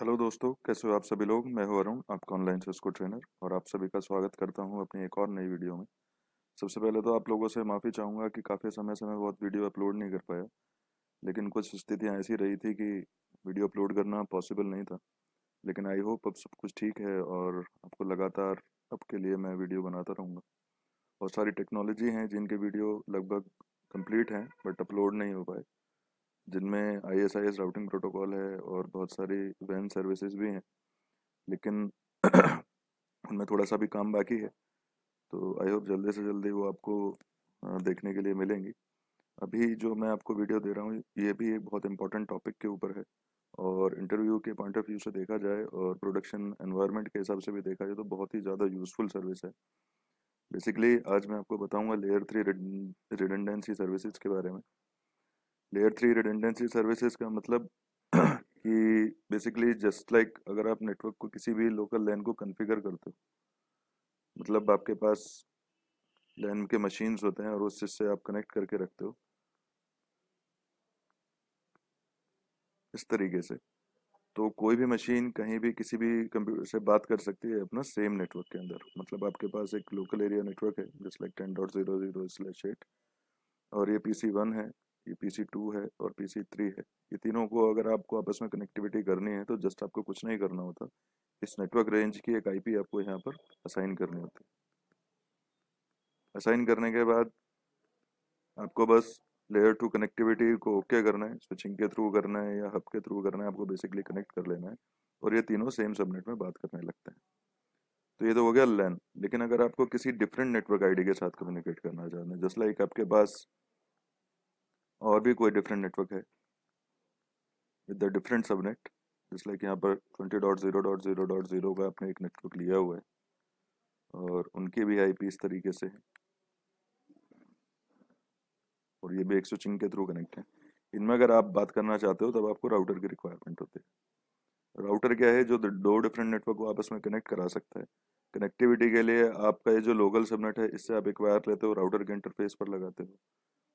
hello दोस्तों कैसे हो आप सभी लोग मैं हूं अरुण आपका ऑनलाइन उसको ट्रेनर और आप सभी का स्वागत करता हूं अपनी एक और नई वीडियो में सबसे पहले तो आप लोगों से माफ़ी चाहूँगा कि काफ़ी समय से मैं बहुत वीडियो अपलोड नहीं कर पाया लेकिन कुछ स्थितियाँ ऐसी रही थी कि वीडियो अपलोड करना पॉसिबल नहीं था लेकिन आई होप अब सब कुछ ठीक है और आपको लगातार अब के लिए मैं वीडियो बनाता रहूँगा और सारी टेक्नोलॉजी हैं जिनके वीडियो लगभग कंप्लीट हैं बट अपलोड नहीं हो पाए जिनमें I S I S routing protocol है और बहुत सारी वैन सर्विसेज भी हैं लेकिन उनमें थोड़ा सा भी काम बाकी है तो आई होप जल्दी से जल्दी वो आपको देखने के लिए मिलेंगी अभी जो मैं आपको वीडियो दे रहा हूँ ये भी एक बहुत इंपॉर्टेंट टॉपिक के ऊपर है और इंटरव्यू के पॉइंट ऑफ व्यू से देखा जाए और प्रोडक्शन एनवायरनमेंट के हिसाब से भी देखा जाए तो बहुत ही ज़्यादा यूज़फुल सर्विस है बेसिकली आज मैं आपको बताऊंगा लेयर थ्री रिडेंडेंसी सर्विसेज के बारे में लेयर थ्री रिडेंडेंसी सर्विसेज का मतलब कि बेसिकली जस्ट लाइक अगर आप नेटवर्क को किसी भी लोकल लैन को कॉन्फ़िगर करते हो मतलब आपके पास लैन के मशीन्स होते हैं और उस से आप कनेक्ट करके रखते हो इस तरीके से तो कोई भी मशीन कहीं भी किसी भी कंप्यूटर से बात कर सकती है अपना सेम नेटवर्क के अंदर मतलब आपके पास एक लोकल एरिया नेटवर्क है just like ten dot zero zero slash eight और ये पी सी वन है ये पी सी टू है और पी सी थ्री है ये तीनों को अगर आपको आपस में कनेक्टिविटी करनी है तो जस्ट आपको कुछ नहीं करना होता इस नेटवर्क रेंज की एक आईपी आपको यहाँ पर असाइन करनी होती है असाइन करने के बाद आपको बस लेयर टू कनेक्टिविटी को ओके करना है स्विचिंग के थ्रू करना है या हब के थ्रू करना है आपको बेसिकली कनेक्ट कर लेना है और ये तीनों सेम सबनेट में बात करने लगते हैं तो ये तो हो गया लैन लेकिन अगर आपको किसी डिफरेंट नेटवर्क आईडी के साथ कम्युनिकेट करना चाहते हैं जस्ट लाइक आपके पास और भी कोई डिफरेंट नेटवर्क है विद द डिफरेंट सबनेट जैसे लाइक यहाँ पर twenty dot zero dot zero dot zero का आपने एक नेटवर्क लिया हुआ है और उनके भी आईपी इस तरीके से है और ये भी एक स्विचिंग के थ्रू कनेक्ट है इनमें अगर आप बात करना चाहते हो तब आपको राउटर की रिक्वायरमेंट होती है राउटर क्या है जो दो डिफरेंट नेटवर्क को आपस में कनेक्ट करा सकता है कनेक्टिविटी के लिए आपका ये जो लोकल सबनेट है इससे आप एक वायर लेते हो राउटर के इंटरफेस पर लगाते हो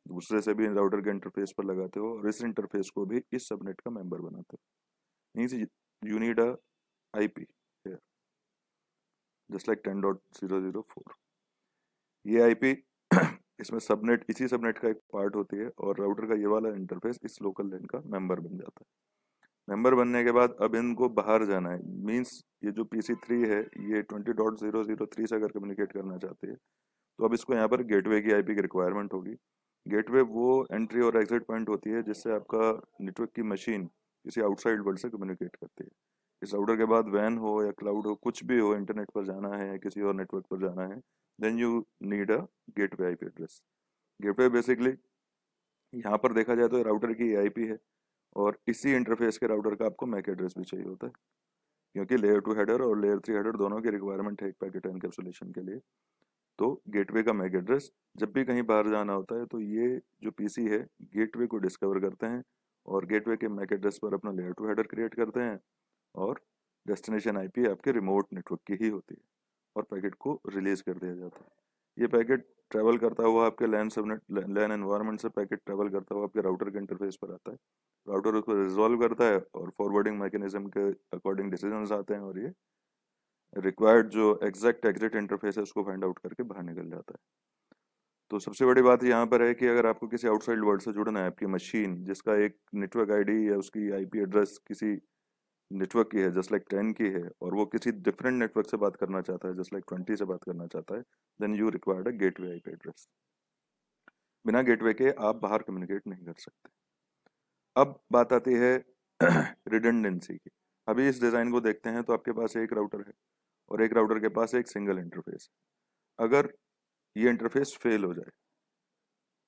दूसरे से भी राउटर के इंटरफेस पर लगाते हो और इस इंटरफेस को भी इस सबनेट का मेंबर बनाते हो यहीं से you need I P just like ten dot zero zero four ये आई पी इसमें सबनेट इसी सबनेट का एक पार्ट होती है और राउटर का ये वाला इंटरफेस इस लोकल लैन का मेंबर बन जाता है मेंबर बनने के बाद अब इनको बाहर जाना है मींस ये जो पी सी थ्री है ये twenty dot zero zero three से अगर कम्युनिकेट करना चाहते हैं तो अब इसको यहाँ पर गेटवे की आईपी की रिक्वायरमेंट होगी गेटवे वो एंट्री और एग्जिट पॉइंट होती है जिससे आपका नेटवर्क की मशीन किसी आउटसाइड वर्ल्ड से कम्युनिकेट करती है इस राउटर के बाद वैन हो या क्लाउड हो कुछ भी हो इंटरनेट पर जाना है या किसी और नेटवर्क पर जाना है then you need a gateway IP address gateway basically यहाँ पर देखा जाए तो राउटर की आईपी है और इसी इंटरफेस के राउटर का आपको मैक एड्रेस भी चाहिए होता है क्योंकि लेयर टू हेडर और लेयर थ्री हेडर दोनों की रिक्वायरमेंट है एक पैकेट एनकेप्सुलेशन के लिए तो गेटवे का मैक एड्रेस जब भी कहीं बाहर जाना होता है तो ये जो पीसी है गेटवे को डिस्कवर करते हैं और गेटवे के मैक एड्रेस पर अपना लेयर टू हेडर क्रिएट करते हैं और डेस्टिनेशन आईपी आपके रिमोट नेटवर्क की ही होती है और पैकेट को रिलीज कर दिया जाता है ये पैकेट ट्रैवल करता हुआ आपके लैन सबनेट लैन एनवायरनमेंट से पैकेट ट्रैवल करता हुआ आपके राउटर के इंटरफेस पर आता है राउटर उसको रिजॉल्व करता है और फॉरवर्डिंग मैकेनिज्म के अकॉर्डिंग डिसीजन आते हैं और ये रिक्वायर्ड जो एग्जैक्ट एग्जिट इंटरफेस है उसको फाइंड आउट करके बाहर निकल जाता है तो सबसे बड़ी बात यहाँ पर है कि अगर आपको किसी आउटसाइड वर्ल्ड से जुड़ना है आपकी मशीन जिसका एक नेटवर्क आईडी या उसकी आईपी एड्रेस किसी नेटवर्क की है जस्ट लाइक टेन की है और वो किसी डिफरेंट नेटवर्क से बात करना चाहता है जस्ट लाइक ट्वेंटी से बात करना चाहता है then you required a gateway IP address बिना गेटवे के आप बाहर कम्युनिकेट नहीं कर सकते अब बात आती है रिडेंडेंसी की अभी इस डिज़ाइन को देखते हैं तो आपके पास एक राउटर है और एक राउटर के पास एक सिंगल इंटरफेस अगर ये इंटरफेस फेल हो जाए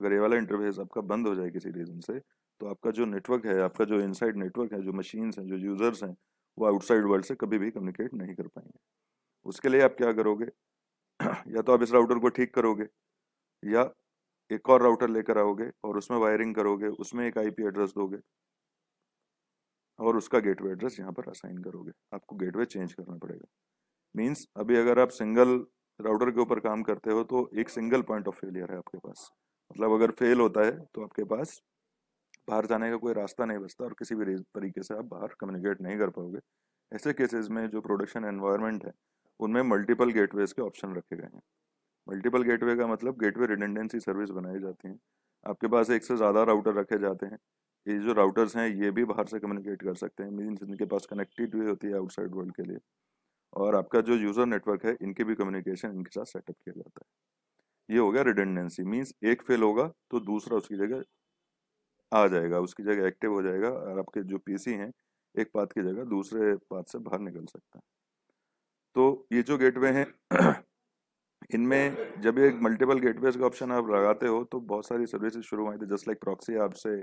अगर ये वाला इंटरफेस आपका बंद हो जाए किसी रीज़न से तो आपका जो नेटवर्क है आपका जो इनसाइड नेटवर्क है जो मशीन हैं जो यूज़र्स हैं वो आउटसाइड वर्ल्ड से कभी भी कम्युनिकेट नहीं कर पाएंगे उसके लिए आप क्या करोगे या तो आप इस राउटर को ठीक करोगे या एक और राउटर लेकर आओगे और उसमें वायरिंग करोगे उसमें एक आईपी एड्रेस दोगे और उसका गेटवे एड्रेस यहाँ पर असाइन करोगे आपको गेटवे चेंज करना पड़ेगा मीन्स अभी अगर आप सिंगल राउटर के ऊपर काम करते हो तो एक सिंगल पॉइंट ऑफ फेलियर है आपके पास मतलब अगर फेल होता है तो आपके पास बाहर जाने का कोई रास्ता नहीं बचता और किसी भी तरीके से आप बाहर कम्युनिकेट नहीं कर पाओगे ऐसे केसेस में जो प्रोडक्शन एनवायरनमेंट है उनमें मल्टीपल गेटवेज के ऑप्शन रखे गए हैं मल्टीपल गेटवे का मतलब गेटवे रिडेंडेंसी सर्विस बनाई जाती है आपके पास एक से ज़्यादा राउटर रखे जाते हैं ये जो राउटर्स हैं ये भी बाहर से कम्युनिकेट कर सकते हैं मीन्स इनके पास कनेक्टिविटी होती है आउटसाइड वर्ल्ड के लिए और आपका जो यूजर नेटवर्क है इनके भी कम्युनिकेशन इनके साथ सेटअप किया जाता है ये हो गया रिडेंडेंसी मीन्स एक फेल होगा तो दूसरा उसकी जगह आ जाएगा उसकी जगह एक्टिव हो जाएगा और आपके जो पीसी हैं एक पाथ की जगह दूसरे पाथ से बाहर निकल सकता है तो ये जो गेटवे हैं इनमें जब ये मल्टीपल गेटवेज का ऑप्शन आप लगाते हो तो बहुत सारी सर्विसेज शुरू हुई थी जस्ट लाइक प्रॉक्सी आपसे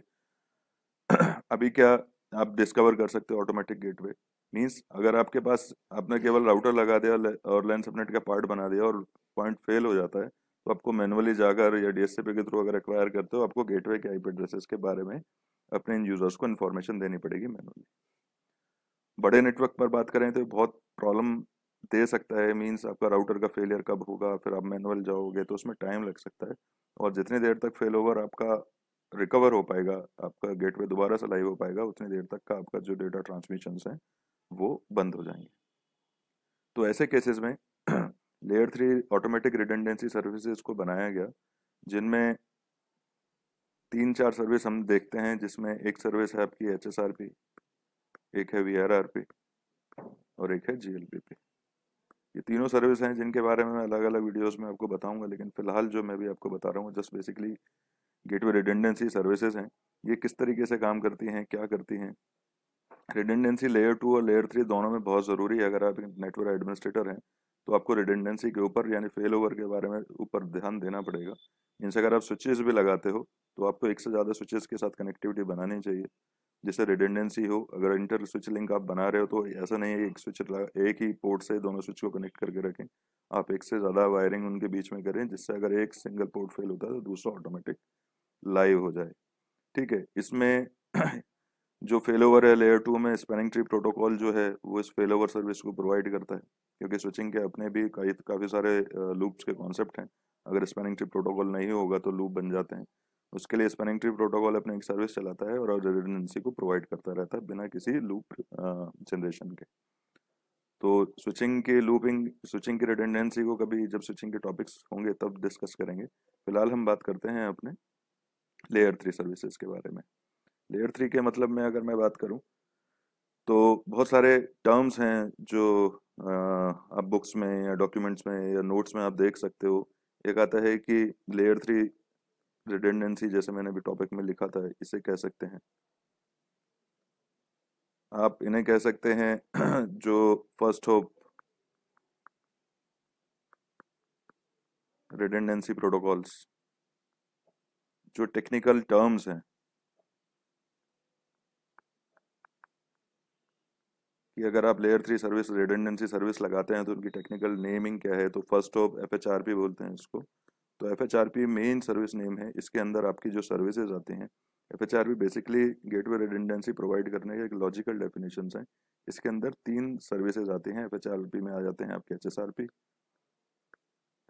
अभी क्या आप डिस्कवर कर सकते हो ऑटोमेटिक गेटवे मीन्स अगर आपके पास आपने केवल राउटर लगा दिया और लैंड सबनेट का पार्ट बना दिया और पॉइंट फेल हो जाता है तो आपको मैनुअली जाकर या डीएससीपी के थ्रू अगर एक्वायर करते हो आपको गेटवे के आईपी एड्रेसेस के बारे में अपने इन यूजर्स को इन्फॉर्मेशन देनी पड़ेगी मैनुअली बड़े नेटवर्क पर बात करें तो बहुत प्रॉब्लम दे सकता है मीन्स आपका राउटर का फेलियर कब होगा फिर आप मैनुअल जाओगे तो उसमें टाइम लग सकता है और जितनी देर तक फेल ओवर आपका रिकवर हो पाएगा आपका गेटवे दोबारा से लाइव हो पाएगा उतनी देर तक का आपका जो डेटा ट्रांसमिशन है वो बंद हो जाएंगे तो ऐसे केसेस में layer three automatic redundancy services को बनाया गया जिनमें तीन चार सर्विस हम देखते हैं जिसमें एक सर्विस है आपकी एच एस आर पी एक है वी आर आर पी और एक है जी एल पी पी ये तीनों सर्विस हैं जिनके बारे में मैं अलग अलग वीडियोस में आपको बताऊंगा लेकिन फिलहाल जो मैं भी आपको बता रहा हूँ just basically gateway redundancy services हैं ये किस तरीके से काम करती हैं क्या करती हैं रिडेंडेंसी लेयर टू और लेयर थ्री दोनों में बहुत ज़रूरी है अगर आप नेटवर्क एडमिनिस्ट्रेटर हैं तो आपको रिडेंडेंसी के ऊपर यानी फेल ओवर के बारे में ऊपर ध्यान देना पड़ेगा इनसे अगर आप स्विचेस भी लगाते हो तो आपको एक से ज़्यादा स्विचेस के साथ कनेक्टिविटी बनानी चाहिए जैसे रिडेंडेंसी हो अगर इंटर स्विच लिंक आप बना रहे हो तो ऐसा नहीं है एक स्विच एक ही पोर्ट से दोनों स्विच को कनेक्ट करके रखें आप एक से ज़्यादा वायरिंग उनके बीच में करें जिससे अगर एक सिंगल पोर्ट फेल होता है तो दूसरा ऑटोमेटिक लाइव हो जाए ठीक है इसमें जो फेल ओवर है लेयर टू में स्पेनिंग ट्री प्रोटोकॉल जो है वो इस फेल ओवर सर्विस को प्रोवाइड करता है क्योंकि स्विचिंग के अपने भी कई काफ़ी सारे लूप्स के कॉन्सेप्ट हैं अगर स्पेनिंग ट्री प्रोटोकॉल नहीं होगा तो लूप बन जाते हैं उसके लिए स्पेनिंग ट्री प्रोटोकॉल अपने एक सर्विस चलाता है और रिडंडेंसी को प्रोवाइड करता रहता है बिना किसी लूप जनरेशन के तो स्विचिंग की लूपिंग स्विचिंग की रेडेंडेंसी को कभी जब स्विचिंग के टॉपिक्स होंगे तब डिस्कस करेंगे फिलहाल हम बात करते हैं अपने लेयर थ्री सर्विसेज के बारे में लेयर थ्री के मतलब में अगर मैं बात करूं तो बहुत सारे टर्म्स हैं जो आप बुक्स में या डॉक्यूमेंट्स में या नोट्स में आप देख सकते हो एक आता है कि लेयर थ्री रिडेंडेंसी जैसे मैंने भी टॉपिक में लिखा था इसे कह सकते हैं आप इन्हें कह सकते हैं जो फर्स्ट होप रिडेंडेंसी प्रोटोकॉल्स जो टेक्निकल टर्म्स हैं कि अगर आप layer three service redundancy service लगाते हैं तो उनकी टेक्निकल नेमिंग क्या है तो फर्स्ट ऑफ एफ बोलते हैं इसको तो एफ मेन सर्विस नेम है इसके अंदर आपकी जो सर्विसेज आती हैं F basically gateway redundancy provide करने के एक लॉजिकल डेफिनेशन है इसके अंदर तीन सर्विसेज आती हैं एफ में आ जाते हैं आपके एच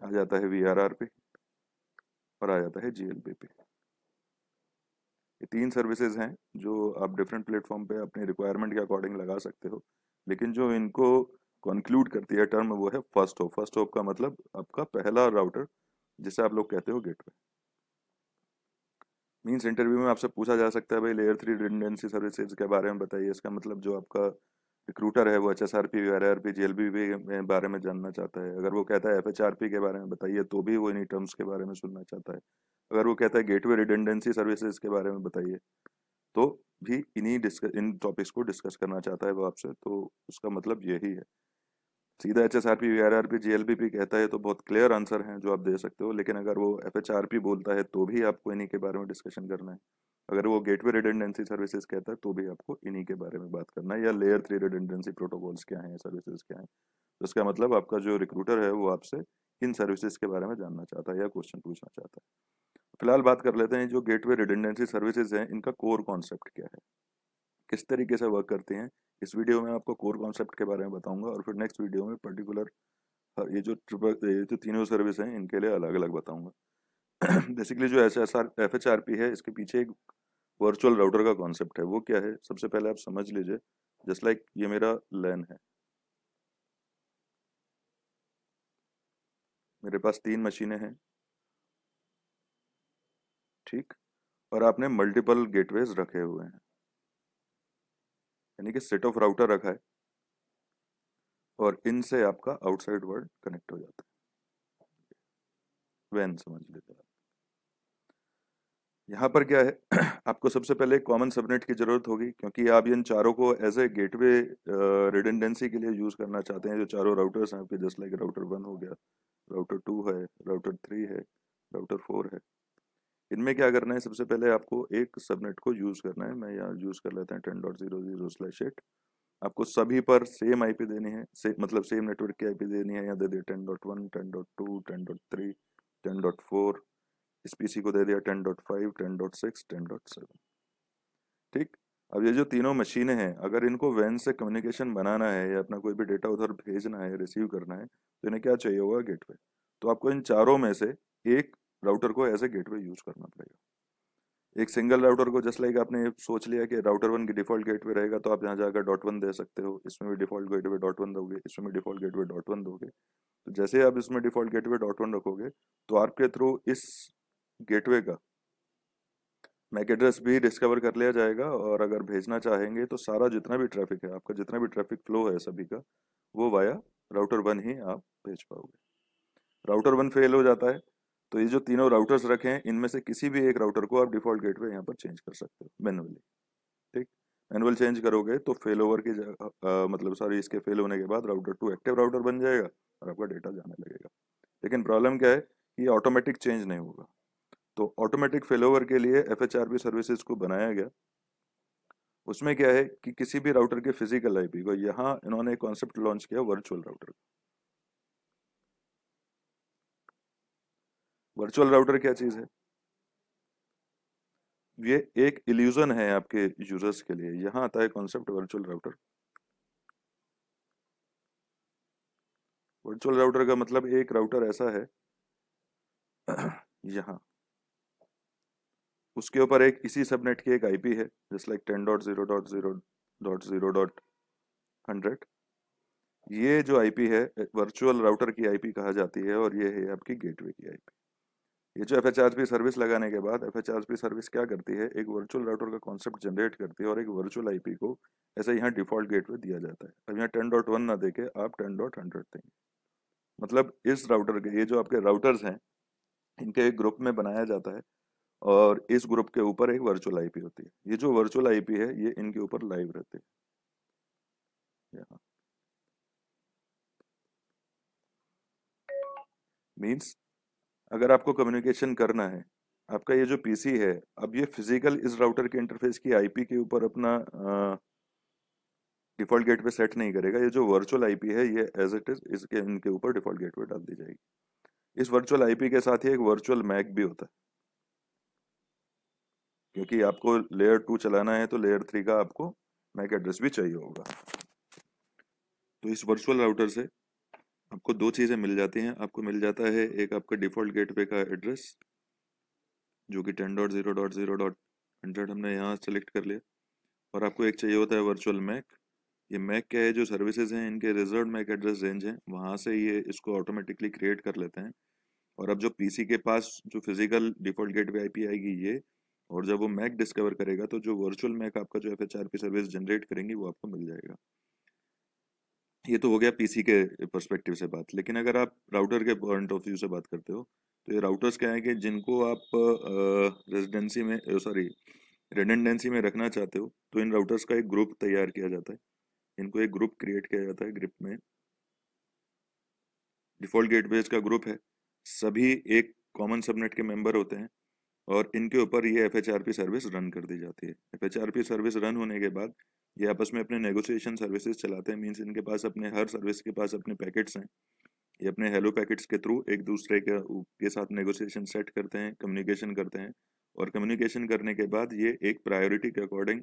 आ जाता है वी और आ जाता है जी ये तीन सर्विसेज हैं जो आप डिफरेंट प्लेटफॉर्म पे अपनी रिक्वायरमेंट के अकॉर्डिंग लगा सकते हो लेकिन जो इनको कंक्लूड करती है टर्म वो है फर्स्ट होप फर्स्ट होप का मतलब आपका पहला राउटर जिसे आप लोग कहते हो गेटवे मीन्स इंटरव्यू में आपसे पूछा जा सकता है भाई लेयर थ्री रिडेंडेंसी सर्विसेज के बारे में बताइए इसका मतलब जो आपका रिक्रूटर है वो H S R P R R P G L B के बारे में जानना चाहता है अगर वो कहता है एफ एच आर पी के बारे में बताइए तो भी वो इन्हीं टर्म्स के बारे में सुनना चाहता है अगर वो कहता है गेटवे रिडेंडेंसी सर्विसेज के बारे में बताइए तो भी इन्हीं डिस्कस इन टॉपिक्स को डिस्कस करना चाहता है वो आपसे तो उसका मतलब यही है सीधा H S R P V R R P G L B P कहता है तो बहुत क्लियर आंसर है जो आप दे सकते हो लेकिन अगर वो एफ एच आर पी बोलता है तो भी आपको इन्हीं के बारे में डिस्कशन करना है अगर वो गेटवे रिडेंडेंसी सर्विसेज कहता है तो भी आपको इन्हीं के बारे में बात करना है या लेयर थ्री रिडेंडेंसी प्रोटोकॉल्स क्या हैं सर्विसेज क्या हैं तो इसका मतलब आपका जो रिक्रूटर है वो आपसे इन सर्विसेज के बारे में जानना चाहता है या क्वेश्चन पूछना चाहता है फिलहाल बात कर लेते हैं जो गेटवे रिडेंडेंसी सर्विसेज हैं इनका कोर कॉन्सेप्ट क्या है किस तरीके से वर्क करती हैं इस वीडियो में आपको कोर कॉन्सेप्ट के बारे में बताऊंगा और फिर नेक्स्ट वीडियो में पर्टिकुलर हाँ, ये जो ट्रिपल ये जो तीनों सर्विस हैं इनके लिए अलग अलग बताऊंगा बेसिकली जो S S R F H R P है इसके पीछे एक वर्चुअल राउटर का कॉन्सेप्ट है वो क्या है सबसे पहले आप समझ लीजिए जस्ट लाइक ये मेरा लैन है मेरे पास तीन मशीनें हैं ठीक और आपने मल्टीपल गेटवेज रखे हुए हैं यानी कि सेट ऑफ राउटर रखा है और इनसे आपका आउटसाइड वर्ल्ड कनेक्ट हो जाता है वैन समझ लेते हैं यहाँ पर क्या है आपको सबसे पहले कॉमन सबनेट की ज़रूरत होगी क्योंकि आप इन चारों को एज ए गेटवे रिडेंडेंसी के लिए यूज़ करना चाहते हैं जो चारों राउटर्स हैं आपके जस्ट लाइक राउटर वन हो गया राउटर टू है राउटर थ्री है राउटर फोर है इनमें क्या करना है सबसे पहले आपको एक सबनेट को यूज़ करना है मैं यहाँ यूज़ कर लेते हैं ten dot zero zero slash eight आपको सभी पर सेम आईपी देनी है से, मतलब सेम नेटवर्क की आईपी देनी है यहाँ दे दिया ten dot one ten dot two ten dot three ten dot four इस पीसी को दे दिया ten dot five ten dot six ten dot seven ठीक अब ये जो तीनों मशीनें हैं अगर इनको वैन से कम्युनिकेशन बनाना है या अपना कोई भी डेटा उधर भेजना है रिसीव करना है तो इन्हें क्या चाहिए होगा गेटवे तो आपको इन चारों में से एक राउटर को एज ए गेटवे यूज करना पड़ेगा एक सिंगल राउटर को जस्ट लाइक आपने सोच लिया कि राउटर वन की डिफॉल्ट गेटवे रहेगा तो आप यहाँ जाकर डॉट वन दे सकते हो इसमें भी डिफॉल्ट गेटवे डॉट वन दोगे इसमें भी डिफॉल्ट गेटवे डॉट वन दोगे तो जैसे आप इसमें डिफॉल्ट गेटवे डॉट वन रखोगे तो आपके थ्रू इस गेटवे का मैक एड्रेस भी डिस्कवर कर लिया जाएगा और अगर भेजना चाहेंगे तो सारा जितना भी ट्रैफिक है आपका जितना भी ट्रैफिक फ्लो है सभी का वो वाया राउटर वन ही आप भेज पाओगे राउटर वन फेल हो जाता है तो ये जो तीनों राउटर्स रखे हैं इनमें से किसी भी एक राउटर को आप डिफॉल्ट गेटवे यहाँ पर चेंज कर सकते हो मैनुअली ठीक मैनुअल चेंज करोगे तो फेल ओवर की जगह मतलब सॉरी इसके फेल होने के बाद राउटर टू एक्टिव राउटर बन जाएगा और आपका डेटा जाने लगेगा लेकिन प्रॉब्लम क्या है कि ऑटोमेटिक चेंज नहीं होगा तो ऑटोमेटिक फेल ओवर के लिए F H R P services को बनाया गया उसमें क्या है कि किसी भी राउटर के फिजिकल आईपी को यहाँ इन्होंने एक कॉन्सेप्ट लॉन्च किया वर्चुअल राउटर का वर्चुअल राउटर क्या चीज है ये एक इल्यूजन है आपके यूजर्स के लिए यहां आता है concept virtual router virtual router का मतलब एक राउटर ऐसा है यहाँ उसके ऊपर एक इसी सबनेट की एक आईपी है जिस like ten dot zero dot zero dot zero dot hundred ये जो आईपी है वर्चुअल राउटर की आईपी कहा जाती है और ये है आपकी गेटवे की आईपी ये जो एफ सर्विस लगाने के बाद एफ सर्विस क्या करती है एक वर्चुअल राउटर का कॉन्सेप्ट जनरेट करती है और एक वर्चुअल आईपी को ऐसे यहाँ डिफॉल्ट गेटवे दिया जाता है अब यहाँ टेन डॉट वन ना देखे आप टेन डॉट हंड्रेड देंगे मतलब इस राउटर के ये जो आपके राउटर्स हैं इनके एक ग्रुप में बनाया जाता है और इस ग्रुप के ऊपर एक वर्चुअल आईपी होती है ये जो वर्चुअल आईपी है ये इनके ऊपर लाइव रहते हैं यहाँ मीन्स अगर आपको कम्युनिकेशन करना है आपका ये जो पीसी है अब ये फिजिकल इस राउटर के इंटरफेस की आईपी के ऊपर अपना डिफॉल्ट गेट पे सेट नहीं करेगा ये जो वर्चुअल आईपी है ये एज इट इज इसके इनके ऊपर डिफॉल्ट पे डाल दी जाएगी इस वर्चुअल आईपी के साथ ही एक वर्चुअल मैक भी होता है क्योंकि आपको लेयर टू चलाना है तो लेयर थ्री का आपको मैक एड्रेस भी चाहिए होगा तो इस वर्चुअल राउटर से आपको दो चीज़ें मिल जाती हैं आपको मिल जाता है एक आपका डिफ़ॉल्ट गेटवे का एड्रेस जो कि ten dot zero dot zero dot hundred हमने यहाँ सेलेक्ट कर लिया और आपको एक चाहिए होता है वर्चुअल मैक ये मैक क्या है जो सर्विसेज हैं इनके रिजर्व मैक एड्रेस रेंज है वहाँ से ये इसको ऑटोमेटिकली क्रिएट कर लेते हैं और अब जो पीसी के पास जो फिजिकल डिफ़ॉल्ट गेटवे आईपी आएगी ये और जब वो मैक डिस्कवर करेगा तो जो वर्चुअल मैक आपका जो एफ सर्विस जनरेट करेंगी वो आपको मिल जाएगा ये तो हो गया पीसी के परस्पेक्टिव से बात लेकिन अगर आप राउटर के पॉइंट ऑफ व्यू से बात करते हो तो ये राउटर्स क्या है कि जिनको आप रेजिडेंसी में सॉरी रेडेंडेंसी में रखना चाहते हो तो इन राउटर्स का एक ग्रुप तैयार किया जाता है इनको एक ग्रुप क्रिएट किया जाता है ग्रुप में डिफॉल्ट गेटवेज का ग्रुप है सभी एक कॉमन सबनेट के मेंबर होते हैं और इनके ऊपर ये एफ सर्विस रन कर दी जाती है एफ सर्विस रन होने के बाद ये आपस में अपने नेगोशिएशन सर्विसेज चलाते हैं मीन्स इनके पास अपने हर सर्विस के पास अपने पैकेट्स हैं ये अपने हेलो पैकेट्स के थ्रू एक दूसरे के, के साथ नेगोशिएशन सेट करते हैं कम्युनिकेशन करते हैं और कम्युनिकेशन करने के बाद ये एक प्रायोरिटी के अकॉर्डिंग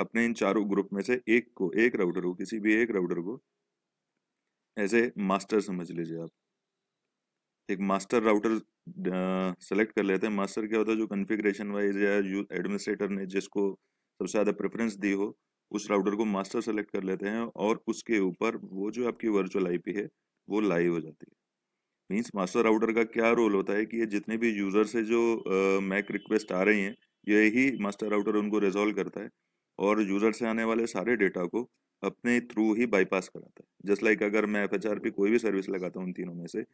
अपने इन चारों ग्रुप में से एक को एक राउटर को किसी भी एक राउटर को एज ए मास्टर समझ लीजिए आप एक मास्टर राउटर सेलेक्ट कर लेते हैं मास्टर क्या होता है जो कन्फिग्रेशन वाइज या एडमिनिस्ट्रेटर ने जिसको सबसे ज़्यादा प्रेफरेंस दी हो उस राउटर को मास्टर सेलेक्ट कर लेते हैं और उसके ऊपर वो जो आपकी वर्चुअल आईपी है वो लाइव हो जाती है मीन्स मास्टर राउटर का क्या रोल होता है कि ये जितने भी यूज़र से जो मैक uh, रिक्वेस्ट आ रही हैं यही मास्टर राउटर उनको रिजॉल्व करता है और यूज़र से आने वाले सारे डेटा को अपने थ्रू ही बाईपास कराता है जस्ट लाइक like अगर मैं एफ कोई भी सर्विस लगाता हूँ उन तीनों में से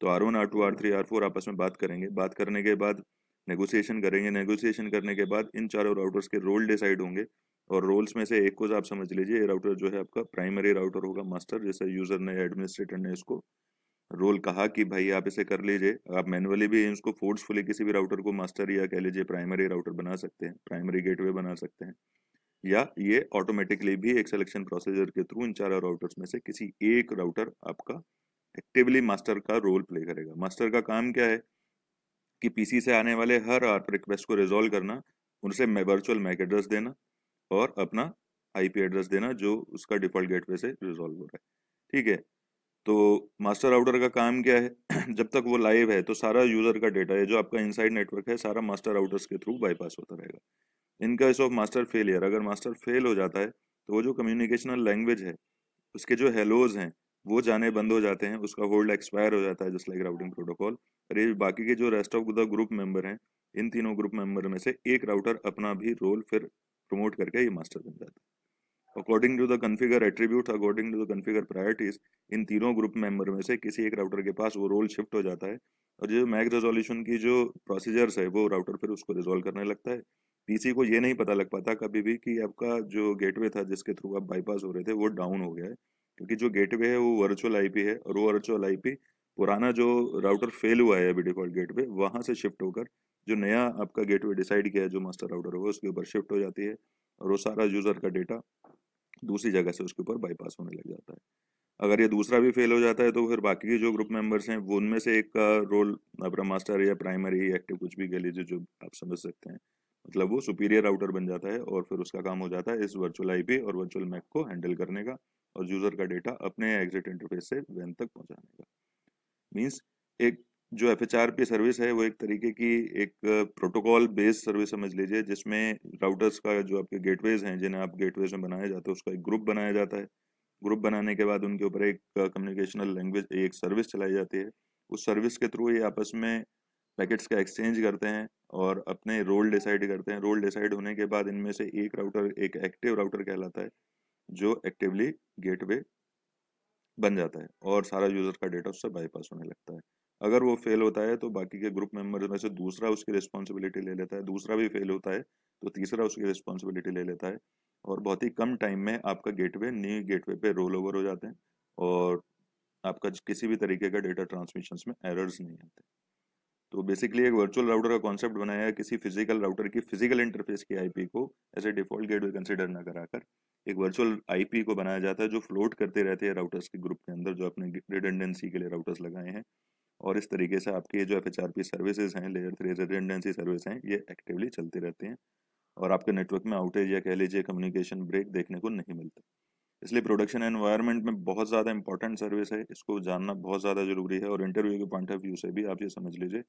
तो R one R two R three R four आपस में बात करेंगे बात करने के बाद नेगोशिएशन करेंगे नेगोशिएशन करने के बाद इन चारों राउटर्स के रोल डिसाइड होंगे और रोल्स में से एक को आप समझ लीजिए राउटर जो है आपका प्राइमरी राउटर होगा मास्टर जैसे यूजर ने एडमिनिस्ट्रेटर ने इसको रोल कहा कि भाई आप इसे कर लीजिए आप मैनुअली भी इसको फोर्सफुली किसी भी राउटर को मास्टर या कह लीजिए प्राइमरी राउटर बना सकते हैं प्राइमरी गेटवे बना सकते हैं या ये ऑटोमेटिकली भी एक सिलेक्शन प्रोसीजर के थ्रू इन चारों राउटर्स में से किसी एक राउटर आपका एक्टिवली मास्टर का रोल प्ले करेगा मास्टर का काम क्या है कि पीसी से आने वाले हर आर्प रिक्वेस्ट को रिजोल्व करना उनसे वर्चुअल मैक एड्रेस देना और अपना आईपी एड्रेस देना जो उसका डिफॉल्ट गेटवे से रिजोल्व हो रहा है ठीक है तो मास्टर राउटर का काम क्या है जब तक वो लाइव है तो सारा यूजर का डेटा है जो आपका इनसाइड नेटवर्क है सारा मास्टर राउटर्स के थ्रू बाईपास होता रहेगा इनका इस ऑफ मास्टर फेलियर अगर मास्टर फेल हो जाता है तो वो जो कम्युनिकेशनल लैंग्वेज है उसके जो हेलोज हैं वो जाने बंद हो जाते हैं उसका होल्ड एक्सपायर हो जाता है जस्ट लाइक राउटिंग प्रोटोकॉल और ये बाकी के जो rest of the group member हैं इन तीनों ग्रुप मेंबर में से एक राउटर अपना भी रोल फिर प्रमोट करके ये मास्टर बन जाता है according to the configure attribute according to the configure priorities इन तीनों ग्रुप मेंबर में से किसी एक राउटर के पास वो रोल शिफ्ट हो जाता है और जो मैक रेजोल्यूशन की जो प्रोसीजर्स है वो राउटर फिर उसको रिजोल्व करने लगता है पीसी को ये नहीं पता लग पाता कभी भी कि आपका जो गेटवे था जिसके थ्रू आप बाईपास हो रहे थे वो डाउन हो गया है क्योंकि जो गेटवे है वो वर्चुअल आईपी है और वो वर्चुअल आईपी पुराना जो राउटर फेल हुआ है अभी डिफॉल्ट गेटवे वहां से शिफ्ट होकर जो नया आपका गेटवे डिसाइड किया है जो मास्टर राउटर है उसके ऊपर शिफ्ट हो जाती है और वो सारा यूजर का डेटा दूसरी जगह से उसके ऊपर बाईपास होने लग जाता है अगर ये दूसरा भी फेल हो जाता है तो फिर बाकी के जो ग्रुप मेंबर्स हैं वो उनमें से एक का रोल अपना मास्टर या प्राइमरी एक्टिव कुछ भी कह लीजिए जो आप समझ सकते हैं मतलब वो सुपीरियर राउटर बन जाता है और फिर उसका काम हो जाता है इस वर्चुअल आईपी और वर्चुअल मैक को हैंडल करने का और यूजर का डेटा अपने एग्जिट इंटरफेस से वैन तक पहुंचाने का मीन्स एक जो एफ पे सर्विस है वो एक तरीके की एक प्रोटोकॉल बेस्ड सर्विस समझ लीजिए जिसमें राउटर्स का जो आपके गेटवेज हैं जिन्हें आप गेटवेज में बनाया जाता है उसका एक ग्रुप बनाया जाता है ग्रुप बनाने के बाद उनके ऊपर एक कम्युनिकेशनल लैंग्वेज एक सर्विस चलाई जाती है उस सर्विस के थ्रू ये आपस में पैकेट्स का एक्सचेंज करते हैं और अपने रोल डिसाइड करते हैं रोल डिसाइड होने के बाद इनमें से एक राउटर एक एक्टिव राउटर कहलाता है जो एक्टिवली गेटवे बन जाता है और सारा यूज़र का डेटा उससे बाईपास होने लगता है अगर वो फेल होता है तो बाकी के ग्रुप मेंबर्स में से दूसरा उसकी रिस्पॉन्सिबिलिटी ले लेता है दूसरा भी फेल होता है तो तीसरा उसकी रिस्पॉन्सिबिलिटी ले लेता है और बहुत ही कम टाइम में आपका गेटवे न्यू गेटवे पे रोल ओवर हो जाते हैं और आपका किसी भी तरीके का डेटा ट्रांसमिशन में एरर्स नहीं आते तो बेसिकली एक वर्चुअल राउटर का कॉन्सेप्ट बनाया किसी फिजिकल राउटर की फिजिकल इंटरफेस की आईपी को as a default gateway consider ना कराकर एक वर्चुअल आईपी को बनाया जाता है जो फ्लोट करते रहते हैं राउटर्स के ग्रुप के अंदर जो अपने रिडेंडेंसी के लिए राउटर्स लगाए हैं और इस तरीके से आपके जो F H R P services हैं लेयर थ्री रिडेंडेंसी सर्विस हैं ये एक्टिवली चलते रहते हैं और आपके नेटवर्क में आउटेज या कह लीजिए कम्युनिकेशन ब्रेक देखने को नहीं मिलता इसलिए प्रोडक्शन एनवायरनमेंट में बहुत ज़्यादा इंपॉर्टेंट सर्विस है इसको जानना बहुत ज़्यादा ज़रूरी है और इंटरव्यू के पॉइंट ऑफ व्यू से भी आप ये समझ लीजिए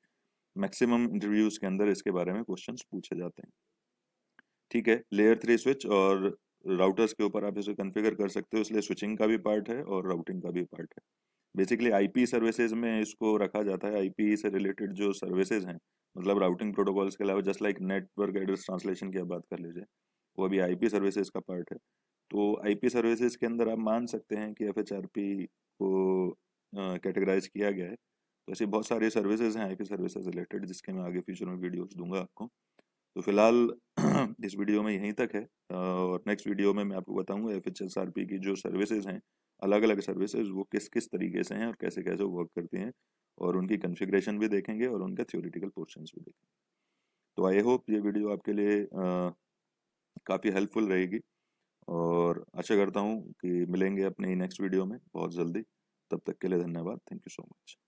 मैक्सिमम इंटरव्यूज़ के अंदर इसके बारे में क्वेश्चन पूछे जाते हैं ठीक है लेयर थ्री स्विच और राउटर्स के ऊपर आप इसे कन्फिगर कर सकते हो इसलिए स्विचिंग का भी पार्ट है और राउटिंग का भी पार्ट है बेसिकली आईपी सर्विसेज में इसको रखा जाता है आईपी से रिलेटेड जो सर्विसेज हैं मतलब राउटिंग प्रोटोकॉल्स के अलावा just like network address translation की आप बात कर लीजिए वो अभी आईपी सर्विसेज का पार्ट है तो आईपी सर्विसेज के अंदर आप मान सकते हैं कि एफएचआरपी को कैटेगराइज किया गया है तो ऐसी बहुत सारी सर्विसेज हैं आईपी सर्विसेज रिलेटेड जिसके मैं आगे फ्यूचर में वीडियोस दूंगा आपको तो फिलहाल इस वीडियो में यहीं तक है और नेक्स्ट वीडियो में मैं आपको बताऊंगा एफ की जो सर्विसेज हैं अलग अलग सर्विसेज वो किस किस तरीके से हैं और कैसे कैसे वर्क करती हैं और उनकी कन्फिग्रेशन भी देखेंगे और उनका थ्योरिटिकल पोर्शन भी देखेंगे तो आई होप ये वीडियो आपके लिए काफ़ी हेल्पफुल रहेगी और आशा करता हूँ कि मिलेंगे अपनी नेक्स्ट वीडियो में बहुत जल्दी तब तक के लिए धन्यवाद थैंक यू सो मच